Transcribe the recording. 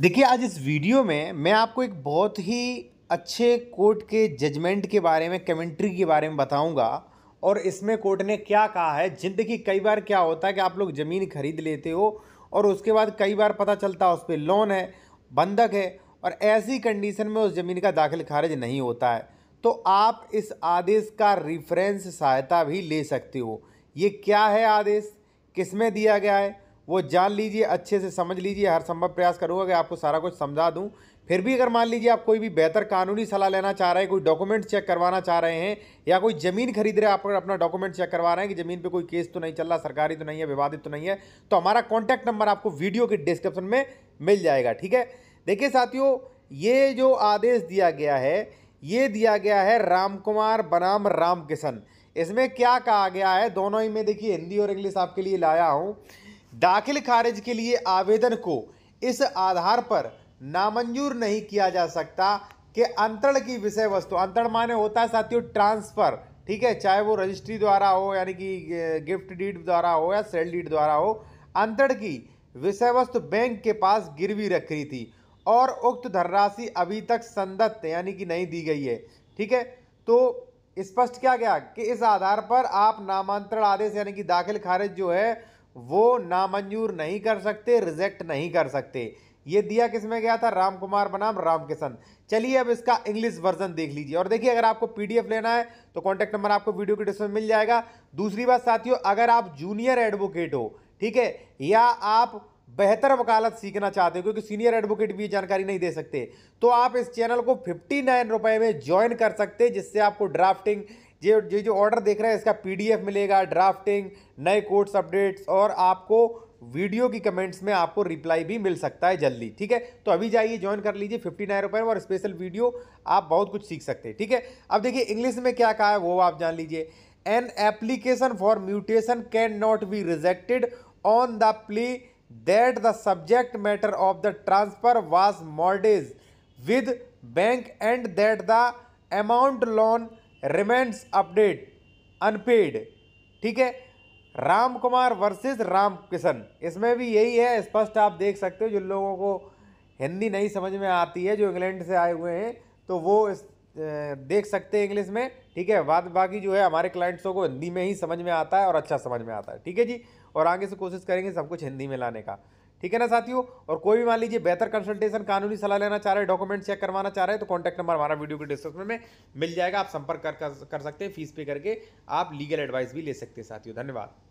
देखिए आज इस वीडियो में मैं आपको एक बहुत ही अच्छे कोर्ट के जजमेंट के बारे में कमेंट्री के बारे में बताऊंगा और इसमें कोर्ट ने क्या कहा है ज़िंदगी कई बार क्या होता है कि आप लोग ज़मीन खरीद लेते हो और उसके बाद कई बार पता चलता है उस पर लोन है बंधक है और ऐसी कंडीशन में उस ज़मीन का दाखिल खारिज नहीं होता है तो आप इस आदेश का रिफ्रेंस सहायता भी ले सकते हो ये क्या है आदेश किस में दिया गया है वो जान लीजिए अच्छे से समझ लीजिए हर संभव प्रयास करूँगा कि आपको सारा कुछ समझा दूँ फिर भी अगर मान लीजिए आप कोई भी बेहतर कानूनी सलाह लेना चाह रहे हैं कोई डॉक्यूमेंट चेक करवाना चाह रहे हैं या कोई ज़मीन खरीद रहे हैं आप अपना डॉक्यूमेंट चेक करवा रहे हैं कि ज़मीन पे कोई केस तो नहीं चल रहा सरकारी तो नहीं है विवादित तो नहीं है तो हमारा कॉन्टैक्ट नंबर आपको वीडियो के डिस्क्रिप्शन में मिल जाएगा ठीक है देखिए साथियों ये जो आदेश दिया गया है ये दिया गया है राम कुमार बनाम राम किशन इसमें क्या कहा गया है दोनों ही में देखिए हिंदी और इंग्लिश आपके लिए लाया हूँ दाखिल खारिज के लिए आवेदन को इस आधार पर नामंजूर नहीं किया जा सकता कि अंतरण की विषय वस्तु अंतरण माने होता है साथियों ट्रांसफ़र ठीक है चाहे वो रजिस्ट्री द्वारा हो यानी कि गिफ्ट डीड द्वारा हो या सेल डीड द्वारा हो अंतरण की विषय वस्तु बैंक के पास गिरवी रख रही थी और उक्त धनराशि अभी तक संदत्त यानी कि नहीं दी गई है ठीक है तो स्पष्ट क्या गया कि इस आधार पर आप नामांतरण आदेश यानी कि दाखिल खारिज जो है वो नामंजूर नहीं कर सकते रिजेक्ट नहीं कर सकते ये दिया किस में गया था राम कुमार बनाम राम किशन चलिए अब इसका इंग्लिश वर्जन देख लीजिए और देखिए अगर आपको पीडीएफ लेना है तो कॉन्टैक्ट नंबर आपको वीडियो के डिस्क्रिप्शन मिल जाएगा दूसरी बात साथियों अगर आप जूनियर एडवोकेट हो ठीक है या आप बेहतर वकालत सीखना चाहते हो क्योंकि सीनियर एडवोकेट भी जानकारी नहीं दे सकते तो आप इस चैनल को फिफ्टी नाइन रुपये में ज्वाइन कर सकते हैं जिससे आपको ड्राफ्टिंग ये जो जो ऑर्डर देख रहे हैं इसका पीडीएफ मिलेगा ड्राफ्टिंग नए कोर्ट्स अपडेट्स और आपको वीडियो की कमेंट्स में आपको रिप्लाई भी मिल सकता है जल्दी ठीक है तो अभी जाइए ज्वाइन कर लीजिए फिफ्टी नाइन रुपये और स्पेशल वीडियो आप बहुत कुछ सीख सकते हैं ठीक है अब देखिए इंग्लिश में क्या कहा है वो आप जान लीजिए an application for mutation can not be rejected on the plea that the subject matter of the transfer was mortgage with bank and that the amount loan remains update unpaid ठीक है राम कुमार वर्सेज राम किशन इसमें भी यही है स्पष्ट आप देख सकते हो जिन लोगों को हिंदी नहीं समझ में आती है जो इंग्लैंड से आए हुए हैं तो वो इस देख सकते हैं इंग्लिश में ठीक है बाद बाकी जो है हमारे क्लाइंट्सों को हिंदी में ही समझ में आता है और अच्छा समझ में आता है ठीक है जी और आगे से कोशिश करेंगे सब कुछ हिंदी में लाने का ठीक है ना साथियों और कोई भी मान लीजिए बेहतर कंसल्टेशन कानूनी सलाह लेना चाह रहे हैं डॉक्यूमेंट चेक करवाना चाह रहे हैं तो कॉन्टैक्ट नंबर हमारा वीडियो के डिस्क्रिप्शन में मिल जाएगा आप संपर्क कर, कर, कर सकते हैं फीस पे करके आप लीगल एडवाइस भी ले सकते हैं साथियों धन्यवाद